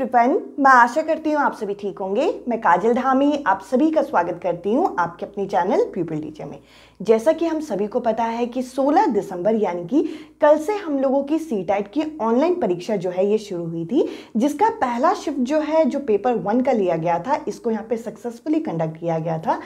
everyone मैं आशा करती हूँ आप सभी ठीक होंगे मैं काजल धामी आप सभी का स्वागत करती हूँ आपके अपने चैनल पीपल टीचर में जैसा कि हम सभी को पता है कि 16 दिसंबर यानी कि कल से हम लोगों की सी टाइट की ऑनलाइन परीक्षा जो है ये शुरू हुई थी जिसका पहला शिफ्ट जो है जो पेपर वन का लिया गया था इसको यहाँ पे सक्सेसफुली कंडक्ट किया गया था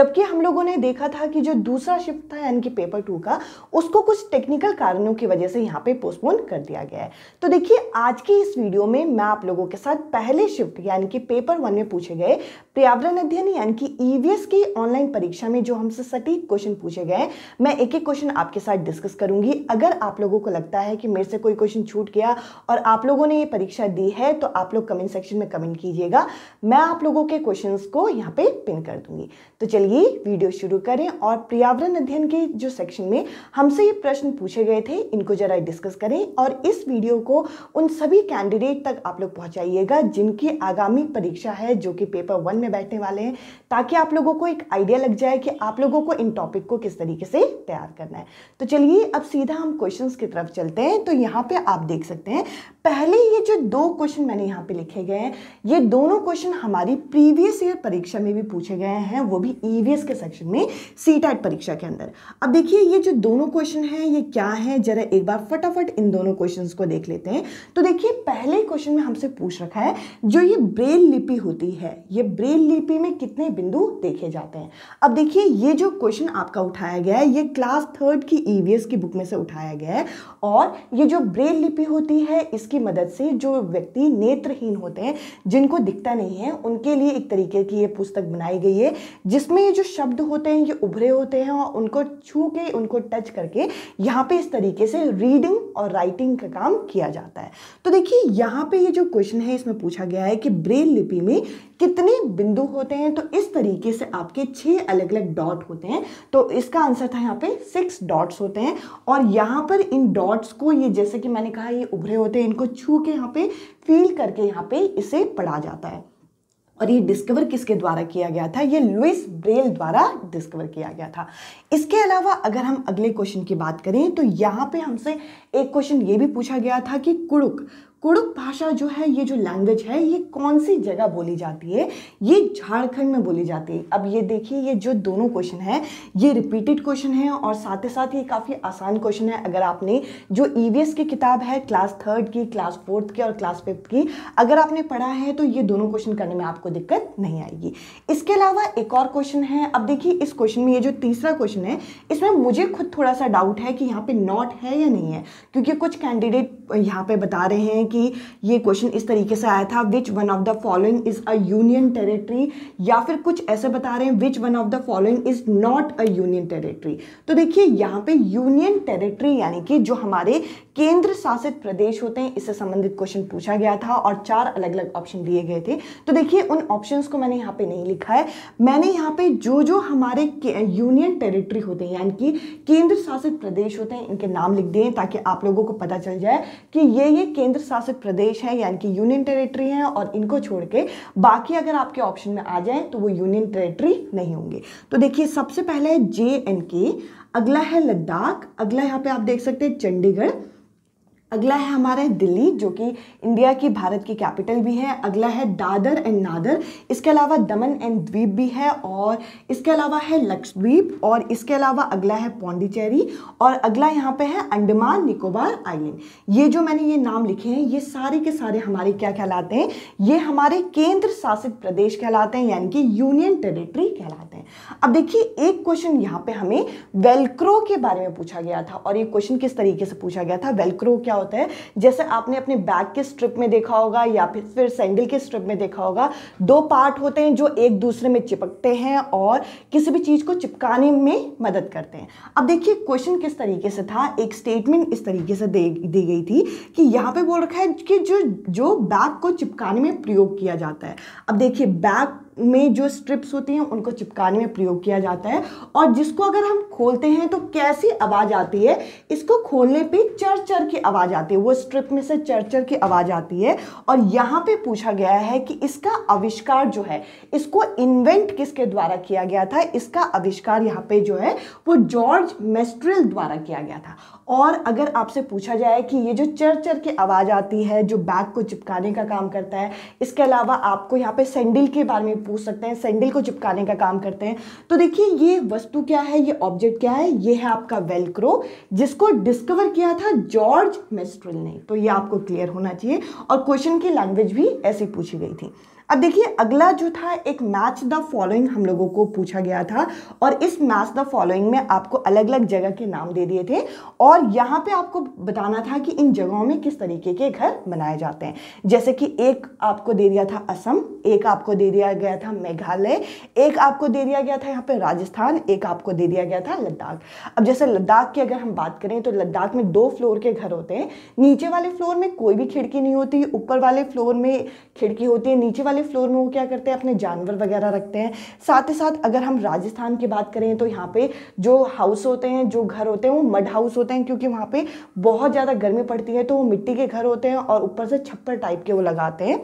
जबकि हम लोगों ने देखा था कि जो दूसरा शिफ्ट था यानी कि पेपर टू का उसको कुछ टेक्निकल कारणों की वजह से यहाँ पे पोस्टपोन कर दिया गया है तो देखिए आज की इस वीडियो में मैं आप लोगों के साथ पहले शिफ्ट यानी कि पेपर वन में पूछे गए पर्यावरण अध्ययन यानी कि ईवीएस e की ऑनलाइन परीक्षा में जो हमसे सटीक क्वेश्चन पूछे गए मैं एक एक क्वेश्चन आपके साथ डिस्कस करूंगी अगर आप लोगों को लगता है कि मेरे से कोई क्वेश्चन छूट गया और आप लोगों ने ये परीक्षा दी है तो आप लोग कमेंट सेक्शन में कमेंट कीजिएगा मैं आप लोगों के क्वेश्चन को यहाँ पे पिन कर दूंगी तो चलिए वीडियो शुरू करें और पर्यावरण अध्ययन के जो सेक्शन में हमसे ये प्रश्न पूछे गए थे इनको जरा डिस्कस करें और इस वीडियो को उन सभी कैंडिडेट तक आप लोग पहुंचाइए आइएगा जिनकी आगामी परीक्षा है जो कि पेपर वन में बैठने वाले हैं ताकि आप लोगों को एक आइडिया लग जाए कि आप लोगों को इन टॉपिक को किस तरीके से तैयार करना है तो चलिए अब सीधा हम क्वेश्चन की तरफ चलते हैं तो यहाँ पर आप देख सकते हैं पहले ये जो दो क्वेश्चन मैंने यहाँ पे लिखे गए हैं ये दोनों क्वेश्चन हमारी प्रीवियस ईयर परीक्षा में भी पूछे गए हैं वो भी ईवीएस के सेक्शन में सी परीक्षा के अंदर अब देखिए ये जो दोनों क्वेश्चन हैं ये क्या है जरा एक बार फटाफट इन दोनों क्वेश्चन को देख लेते हैं तो देखिए पहले क्वेश्चन में हमसे पूछ रखा है जो ये ब्रेल लिपि होती है ये ब्रेल लिपि में कितने बिंदु देखे जाते हैं अब देखिए ये जो क्वेश्चन आपका उठाया गया है ये क्लास थर्ड की ईवीएस की बुक में से उठाया गया है और ये जो ब्रेल लिपि होती है इसके की मदद से जो व्यक्ति नेत्रहीन होते हैं जिनको दिखता नहीं है उनके लिए एक तरीके की ये पुस्तक बनाई गई है जिसमें ये जो शब्द होते हैं ये उभरे होते हैं और उनको छू के उनको टच करके यहाँ पे इस तरीके से रीडिंग और राइटिंग का काम किया जाता है तो देखिए यहाँ पे ये जो क्वेश्चन है इसमें पूछा गया है कि ब्रेल लिपि में कितने बिंदु होते हैं तो इस तरीके से आपके छः अलग अलग डॉट होते हैं तो इसका आंसर था यहाँ पे सिक्स डॉट्स होते हैं और यहाँ पर इन डॉट्स को ये जैसे कि मैंने कहा ये उभरे होते हैं इनको को छू के यहाँ पे फील करके यहाँ पे इसे पढ़ा जाता है और ये डिस्कवर किसके द्वारा किया गया था ये लुइस ब्रेल द्वारा डिस्कवर किया गया था इसके अलावा अगर हम अगले क्वेश्चन की बात करें तो यहाँ पे हमसे एक क्वेश्चन ये भी पूछा गया था कि कुड़ुक कुड़ुक भाषा जो है ये जो लैंग्वेज है ये कौन सी जगह बोली जाती है ये झारखंड में बोली जाती है अब ये देखिए ये जो दोनों क्वेश्चन है ये रिपीटेड क्वेश्चन है और साथ ही साथ ये काफ़ी आसान क्वेश्चन है अगर आपने जो ई e की किताब है क्लास थर्ड की क्लास फोर्थ की और क्लास फिफ्थ की अगर आपने पढ़ा है तो ये दोनों क्वेश्चन करने में आपको दिक्कत नहीं आएगी इसके अलावा एक और क्वेश्चन है अब देखिए इस क्वेश्चन में ये जो तीसरा क्वेश्चन है इसमें मुझे खुद थोड़ा सा डाउट है कि यहाँ पर नॉट है या नहीं है क्योंकि कुछ कैंडिडेट यहाँ पर बता रहे हैं कि ये क्वेश्चन इस तरीके से आया था which one of the following is a union territory या फिर कुछ ऐसे बता रहे हैं which one of the following is not a union territory तो देखिए यहाँ पे यूनियन टेरेटरी यानी कि जो हमारे केंद्र शासित प्रदेश होते हैं इससे संबंधित क्वेश्चन पूछा गया था और चार अलग अलग ऑप्शन दिए गए थे तो देखिए उन ऑप्शंस को मैंने यहाँ पे नहीं लिखा है मैंने यहाँ पे जो जो हमारे यूनियन टेरिटरी होते हैं यानी कि केंद्र शासित प्रदेश होते हैं इनके नाम लिख दिए ताकि आप लोगों को पता चल जाए कि ये ये केंद्र शासित शासित प्रदेश हैं यानी कि यूनियन टेरिटरी हैं और इनको छोड़ के बाकी अगर आपके ऑप्शन में आ जाए तो वो यूनियन टेरिटरी नहीं होंगे तो देखिए सबसे पहले है जे एंड के अगला है लद्दाख अगला यहाँ पे आप देख सकते हैं चंडीगढ़ अगला है हमारा दिल्ली जो कि इंडिया की भारत की कैपिटल भी है अगला है दादर एंड नादर इसके अलावा दमन एंड द्वीप भी है और इसके अलावा है लक्षद्वीप और इसके अलावा अगला है पौंडीचेरी और अगला यहाँ पे है अंडमान निकोबार आइलैंड ये जो मैंने ये नाम लिखे हैं ये सारे के सारे हमारे क्या कहलाते हैं ये हमारे केंद्र शासित प्रदेश कहलाते हैं यानी कि यूनियन टेरिटरी कहलाते हैं अब देखिए एक क्वेश्चन यहाँ पे हमें वेलक्रो के बारे में पूछा गया था और ये क्वेश्चन किस तरीके से पूछा गया था वेलक्रो क्या होता है जैसे आपने अपने बैग के स्ट्रिप में देखा होगा या फिर फिर सैंडल के स्ट्रिप में देखा होगा दो पार्ट होते हैं जो एक दूसरे में चिपकते हैं और किसी भी चीज़ को चिपकाने में मदद करते हैं अब देखिए क्वेश्चन किस तरीके से था एक स्टेटमेंट इस तरीके से दे दी गई थी कि यहाँ पे बोल रखा है कि जो जो बैग को चिपकाने में प्रयोग किया जाता है अब देखिए बैग में जो स्ट्रिप्स होती हैं उनको चिपकाने में प्रयोग किया जाता है और जिसको अगर हम खोलते हैं तो कैसी आवाज़ आती है इसको खोलने पे चर चर की आवाज़ आती है वो स्ट्रिप में से चर चर की आवाज़ आती है और यहाँ पे पूछा गया है कि इसका आविष्कार जो है इसको इन्वेंट किसके द्वारा किया गया था इसका आविष्कार यहाँ पे जो है वो जॉर्ज मेस्ट्रिल द्वारा किया गया था और अगर आपसे पूछा जाए कि ये जो चर चर की आवाज़ आती है जो बैग को चिपकाने का काम करता है इसके अलावा आपको यहाँ पे सैंडल के बारे में पूछ सकते हैं सैंडल को चिपकाने का काम करते हैं तो देखिए ये वस्तु क्या है ये ऑब्जेक्ट क्या है ये है आपका वेलक्रो जिसको डिस्कवर किया था जॉर्ज मेस्ट्रल ने तो ये आपको क्लियर होना चाहिए और क्वेश्चन की लैंग्वेज भी ऐसी पूछी गई थी अब देखिए अगला जो था एक मैच द फॉलोइंग हम लोगों को पूछा गया था और इस मैच द फॉलोइंग में आपको अलग अलग जगह के नाम दे दिए थे और यहाँ पे आपको बताना था कि इन जगहों में किस तरीके के घर बनाए जाते हैं जैसे कि एक आपको दे दिया था असम एक आपको दे दिया गया था मेघालय एक आपको दे दिया गया था यहाँ पे राजस्थान एक आपको दे दिया गया था लद्दाख अब जैसे लद्दाख की अगर हम बात करें तो लद्दाख में दो फ्लोर के घर होते हैं नीचे वाले फ्लोर में कोई भी खिड़की नहीं होती ऊपर वाले फ्लोर में खिड़की होती है नीचे वाले वाले फ्लोर में वो क्या करते हैं अपने जानवर वगैरह रखते हैं साथ ही साथ अगर हम राजस्थान की बात करें तो यहाँ पे जो हाउस होते हैं जो घर होते हैं वो मड हाउस होते हैं क्योंकि वहाँ पे बहुत ज़्यादा गर्मी पड़ती है तो वो मिट्टी के घर होते हैं और ऊपर से छप्पर टाइप के वो लगाते हैं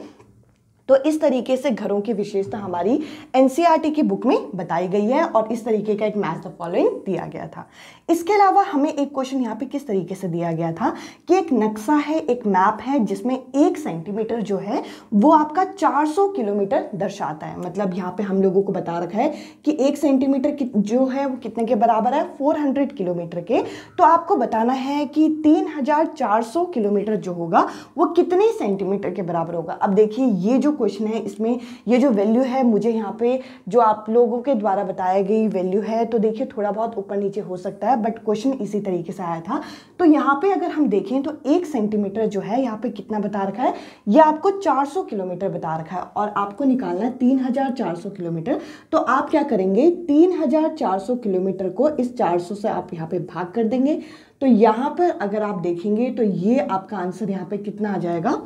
तो इस तरीके से घरों की विशेषता हमारी एन e की बुक में बताई गई है और इस तरीके का एक मैच द फॉलोइंग दिया गया था इसके अलावा हमें एक क्वेश्चन यहाँ पे किस तरीके से दिया गया था कि एक नक्शा है एक मैप है जिसमें एक सेंटीमीटर जो है वो आपका 400 किलोमीटर दर्शाता है मतलब यहाँ पे हम लोगों को बता रखा है कि एक सेंटीमीटर जो है वो कितने के बराबर है 400 किलोमीटर के तो आपको बताना है कि 3400 किलोमीटर जो होगा वो कितने सेंटीमीटर के बराबर होगा अब देखिए ये जो क्वेश्चन है इसमें ये जो वैल्यू है मुझे यहाँ पे जो आप लोगों के द्वारा बताई गई वैल्यू है तो देखिए थोड़ा बहुत ऊपर नीचे हो सकता है बट क्वेश्चन इसी तरीके से आया था तो यहाँ पे अगर हम देखें तो एक सेंटीमीटर जो है यहाँ पे कितना बता रखा है ये आपको 400 किलोमीटर बता रखा है और आपको निकालना है 3400 किलोमीटर तो आप क्या करेंगे 3400 किलोमीटर को इस 400 से आप यहाँ पे भाग कर देंगे तो यहाँ पर अगर आप देखेंगे तो ये आपका आंसर यहाँ पे कितना आ जाएगा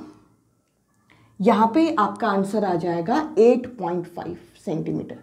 यहाँ पे आपका आंसर आ जाएगा 8.5 सेंटीमीटर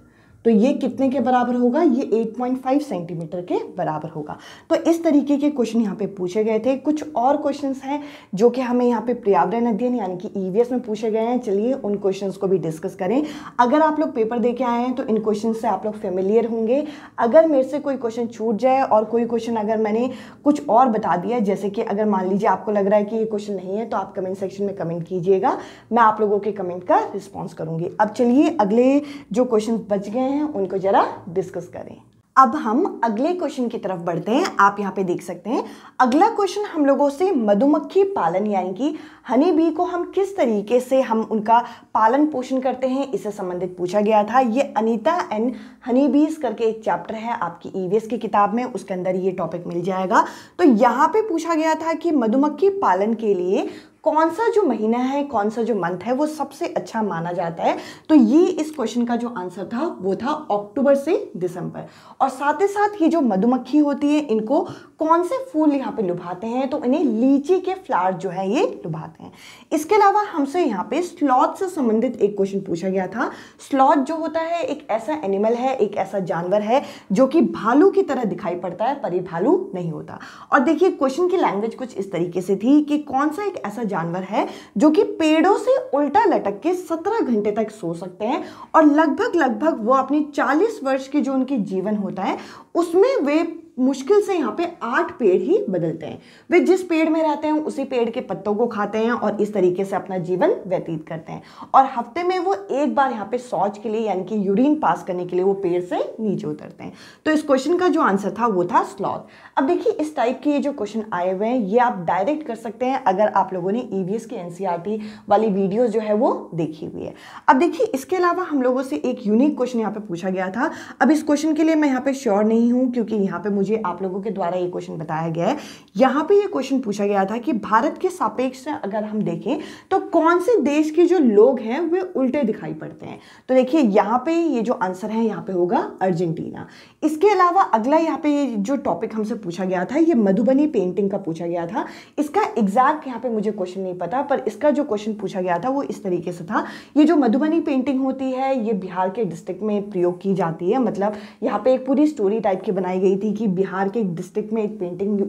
तो ये कितने के बराबर होगा ये 8.5 सेंटीमीटर के बराबर होगा तो इस तरीके के क्वेश्चन यहाँ पे पूछे गए थे कुछ और क्वेश्चंस हैं जो कि हमें यहाँ पे पर्यावरण अध्ययन यानी कि ईवीएस e में पूछे गए हैं चलिए उन क्वेश्चंस को भी डिस्कस करें अगर आप लोग पेपर दे के आए हैं तो इन क्वेश्चन से आप लोग फेमिलियर होंगे अगर मेरे से कोई क्वेश्चन छूट जाए और कोई क्वेश्चन अगर मैंने कुछ और बता दिया जैसे कि अगर मान लीजिए आपको लग रहा है कि ये क्वेश्चन नहीं है तो आप कमेंट सेक्शन में कमेंट कीजिएगा मैं आप लोगों के कमेंट का रिस्पॉन्स करूँगी अब चलिए अगले जो क्वेश्चन बच गए हैं उनको ज़रा डिस्कस करें अब हम अगले क्वेश्चन की तरफ बढ़ते हैं आप यहाँ पे देख सकते हैं अगला क्वेश्चन हम लोगों से मधुमक्खी पालन यानी कि हनी बी को हम किस तरीके से हम उनका पालन पोषण करते हैं इससे संबंधित पूछा गया था ये अनीता एंड हनी बीज करके एक चैप्टर है आपकी ईवीएस e की किताब में उसके अंदर ये टॉपिक मिल जाएगा तो यहाँ पे पूछा गया था कि मधुमक्खी पालन के लिए कौन सा जो महीना है कौन सा जो मंथ है वो सबसे अच्छा माना जाता है तो ये इस क्वेश्चन का जो आंसर था वो था अक्टूबर से दिसंबर और साथ ही साथ ये जो मधुमक्खी होती है इनको कौन से फूल यहाँ पे लुभाते हैं तो इन्हें लीची के फ्लावर जो है ये लुभाते हैं इसके अलावा हमसे यहाँ पे स्लॉथ से संबंधित एक क्वेश्चन पूछा गया था स्लॉथ जो होता है एक ऐसा एनिमल है एक ऐसा जानवर है जो कि भालू की तरह दिखाई पड़ता है पर भालू नहीं होता और देखिए क्वेश्चन की लैंग्वेज कुछ इस तरीके से थी कि कौन सा एक ऐसा जानवर है जो कि पेड़ों से उल्टा लटक के 17 घंटे तक सो सकते हैं और लगभग लगभग वो अपनी 40 वर्ष की जो उनकी जीवन होता है उसमें वे मुश्किल से यहाँ पे आठ पेड़ ही बदलते हैं वे जिस पेड़ में रहते हैं उसी पेड़ के पत्तों को खाते हैं और इस तरीके से अपना जीवन व्यतीत करते हैं और हफ्ते में वो एक बार यहाँ पे शौच के लिए यानी कि यूरिन पास करने के लिए वो पेड़ से नीचे उतरते हैं तो इस क्वेश्चन का जो आंसर था वो था स्लॉथ अब देखिए इस टाइप के ये जो क्वेश्चन आए हुए हैं ये आप डायरेक्ट कर सकते हैं अगर आप लोगों ने ई e के एनसीईआरटी e वाली वीडियोस जो है वो देखी हुई है अब देखिए इसके अलावा हम लोगों से एक यूनिक क्वेश्चन यहाँ पे पूछा गया था अब इस क्वेश्चन के लिए मैं यहाँ पे श्योर नहीं हूँ क्योंकि यहाँ पे मुझे आप लोगों के द्वारा ये क्वेश्चन बताया गया है यहाँ पे ये क्वेश्चन पूछा गया था कि भारत के सापेक्ष अगर हम देखें तो कौन से देश के जो लोग हैं वे उल्टे दिखाई पड़ते हैं तो देखिए यहाँ पे ये जो आंसर है यहाँ पे होगा अर्जेंटीना इसके अलावा अगला यहाँ पे जो टॉपिक हमसे पूछा गया था ये मधुबनी पेंटिंग का पूछा गया था इसका एग्जैक्ट यहाँ पे मुझे क्वेश्चन नहीं पता पर इसका जो क्वेश्चन पूछा गया था वो इस तरीके से था ये जो मधुबनी पेंटिंग होती है ये बिहार के डिस्ट्रिक्ट में प्रयोग की जाती है मतलब यहाँ पे एक पूरी स्टोरी टाइप की बनाई गई थी कि बिहार के एक डिस्ट्रिक्ट में एक पेंटिंग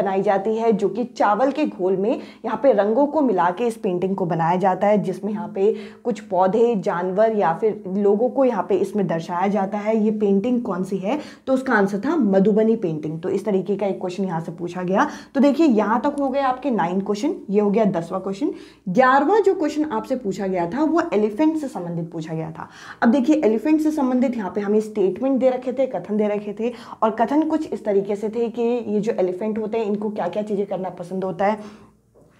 बनाई जाती है जो कि चावल के घोल में यहाँ पे रंगों को मिला के इस पेंटिंग को बनाया जाता है जिसमें यहाँ पे कुछ पौधे जानवर या फिर लोगों को यहाँ पे इसमें दर्शाया जाता है ये पेंटिंग कौन सी है तो उसका आंसर था मधुबनी पेंटिंग तो इस तरीके तरीके का एक क्वेश्चन यहाँ से पूछा गया तो देखिए यहाँ तक हो गए आपके नाइन क्वेश्चन ये हो गया दसवा क्वेश्चन ग्यारहवा जो क्वेश्चन आपसे पूछा गया था वो एलिफेंट से संबंधित पूछा गया था अब देखिए एलिफेंट से संबंधित यहाँ पे हमें स्टेटमेंट दे रखे थे कथन दे रखे थे और कथन कुछ इस तरीके से थे कि ये जो एलिफेंट होते हैं इनको क्या क्या चीज़ें करना पसंद होता है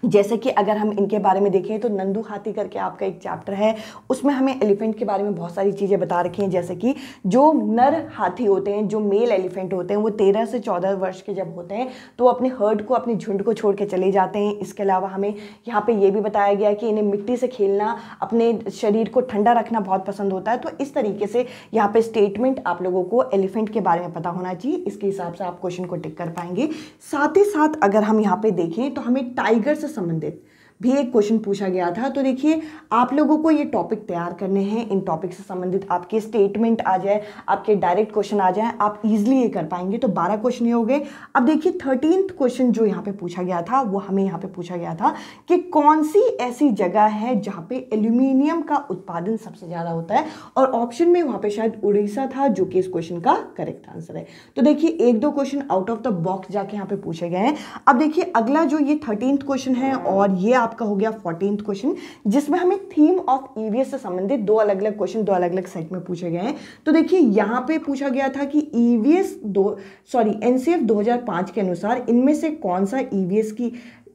जैसे कि अगर हम इनके बारे में देखें तो नंदू हाथी करके आपका एक चैप्टर है उसमें हमें एलिफेंट के बारे में बहुत सारी चीज़ें बता रखी हैं जैसे कि जो नर हाथी होते हैं जो मेल एलिफेंट होते हैं वो तेरह से चौदह वर्ष के जब होते हैं तो अपने हर्ड को अपने झुंड को छोड़ के चले जाते हैं इसके अलावा हमें यहाँ पर यह भी बताया गया कि इन्हें मिट्टी से खेलना अपने शरीर को ठंडा रखना बहुत पसंद होता है तो इस तरीके से यहाँ पर स्टेटमेंट आप लोगों को एलिफेंट के बारे में पता होना चाहिए इसके हिसाब से आप क्वेश्चन को टिक कर पाएंगे साथ ही साथ अगर हम यहाँ पर देखें तो हमें टाइगर से संबंधित भी एक क्वेश्चन पूछा गया था तो देखिए आप लोगों को ये टॉपिक तैयार करने हैं इन टॉपिक से संबंधित आपके स्टेटमेंट आ जाए आपके डायरेक्ट क्वेश्चन आ जाए आप इजिली ये कर पाएंगे तो बारह क्वेश्चन ये हो गए अब देखिए थर्टीन क्वेश्चन जो यहाँ पे पूछा गया था वो हमें यहाँ पे पूछा गया था कि कौन सी ऐसी जगह है जहाँ पे एल्यूमिनियम का उत्पादन सबसे ज़्यादा होता है और ऑप्शन में वहाँ पे शायद उड़ीसा था जो कि इस क्वेश्चन का करेक्ट आंसर है तो देखिए एक दो question out of the box जाके यहाँ पे पूछे गए हैं अब देखिए अगला जो ये थर्टीन क्वेश्चन है और ये आप आपका हो गया फोर्टीन क्वेश्चन जिसमें हमें थीम ऑफ ईवीएस से संबंधित दो अलग अलग क्वेश्चन दो अलग अलग सेट में पूछे गए हैं तो देखिए यहां पे पूछा गया था कि ईवीएस e दो सॉरी एनसीएफ 2005 के अनुसार इनमें से कौन सा ईवीएस e की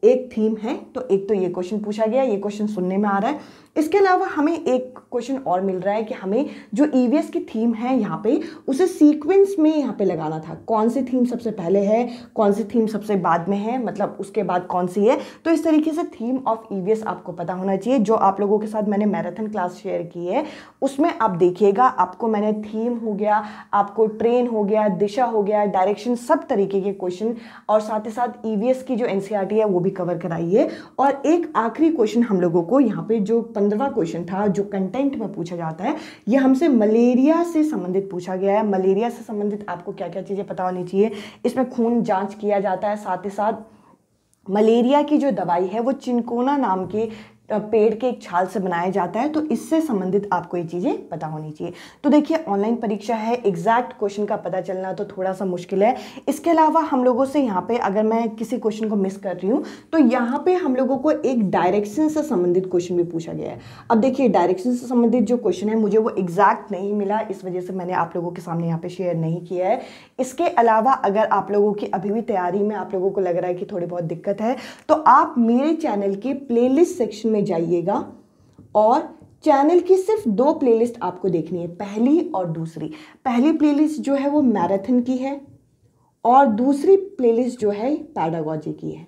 एक थीम है तो एक तो ये क्वेश्चन पूछा गया ये क्वेश्चन सुनने में आ रहा है इसके अलावा हमें एक क्वेश्चन और मिल रहा है कि हमें जो ई e की थीम है यहाँ पे उसे सीक्वेंस में यहाँ पे लगाना था कौन सी थीम सबसे पहले है कौन सी थीम सबसे बाद में है मतलब उसके बाद कौन सी है तो इस तरीके से थीम ऑफ ई आपको पता होना चाहिए जो आप लोगों के साथ मैंने मैराथन क्लास शेयर की है उसमें आप देखिएगा आपको मैंने थीम हो गया आपको ट्रेन हो गया दिशा हो गया डायरेक्शन सब तरीके के क्वेश्चन और साथ ही साथ ई e की जो एन e है वो भी कवर कराई है और एक आखिरी क्वेश्चन हम लोगों को यहाँ पे जो पन पंद्रवा क्वेश्चन था जो कंटेंट में पूछा जाता है ये हमसे मलेरिया से संबंधित पूछा गया है मलेरिया से संबंधित आपको क्या क्या चीज़ें पता होनी चाहिए इसमें खून जाँच किया जाता है साथ ही साथ मलेरिया की जो दवाई है वो चिनकोना नाम के पेड़ के एक छाल से बनाया जाता है तो इससे संबंधित आपको ये चीज़ें पता होनी चाहिए तो देखिए ऑनलाइन परीक्षा है एग्जैक्ट क्वेश्चन का पता चलना तो थोड़ा सा मुश्किल है इसके अलावा हम लोगों से यहाँ पे अगर मैं किसी क्वेश्चन को मिस कर रही हूँ तो यहाँ पे हम लोगों को एक डायरेक्शन से संबंधित क्वेश्चन भी पूछा गया है अब देखिए डायरेक्शन से संबंधित जो क्वेश्चन है मुझे वो एग्जैक्ट नहीं मिला इस वजह से मैंने आप लोगों के सामने यहाँ पर शेयर नहीं किया है इसके अलावा अगर आप लोगों की अभी भी तैयारी में आप लोगों को लग रहा है कि थोड़ी बहुत दिक्कत है तो आप मेरे चैनल के प्ले सेक्शन में में जाइएगा और चैनल की सिर्फ दो प्लेलिस्ट आपको देखनी है पहली और दूसरी पहली प्लेलिस्ट जो है वो मैराथन की है और दूसरी प्लेलिस्ट जो है पैडागॉजी की है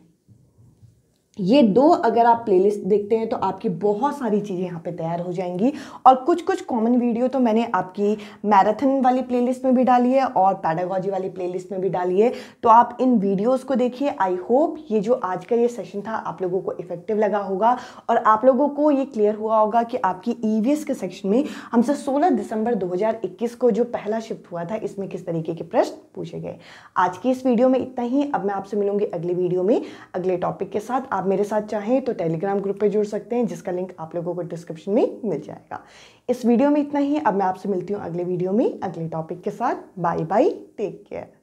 ये दो अगर आप प्लेलिस्ट देखते हैं तो आपकी बहुत सारी चीज़ें यहाँ पे तैयार हो जाएंगी और कुछ कुछ कॉमन वीडियो तो मैंने आपकी मैराथन वाली प्लेलिस्ट में भी डाली है और पैडागॉजी वाली प्लेलिस्ट में भी डाली है तो आप इन वीडियोस को देखिए आई होप ये जो आज का ये सेशन था आप लोगों को इफेक्टिव लगा होगा और आप लोगों को ये क्लियर हुआ होगा कि आपकी ई e के सेक्शन में हमसे सोलह दिसंबर दो को जो पहला शिफ्ट हुआ था इसमें किस तरीके के प्रश्न पूछे गए आज की इस वीडियो में इतना ही अब मैं आपसे मिलूंगी अगले वीडियो में अगले टॉपिक के साथ आप मेरे साथ चाहें तो टेलीग्राम ग्रुप पे जुड़ सकते हैं जिसका लिंक आप लोगों को डिस्क्रिप्शन में मिल जाएगा इस वीडियो में इतना ही अब मैं आपसे मिलती हूँ अगले वीडियो में अगले टॉपिक के साथ बाय बाय टेक केयर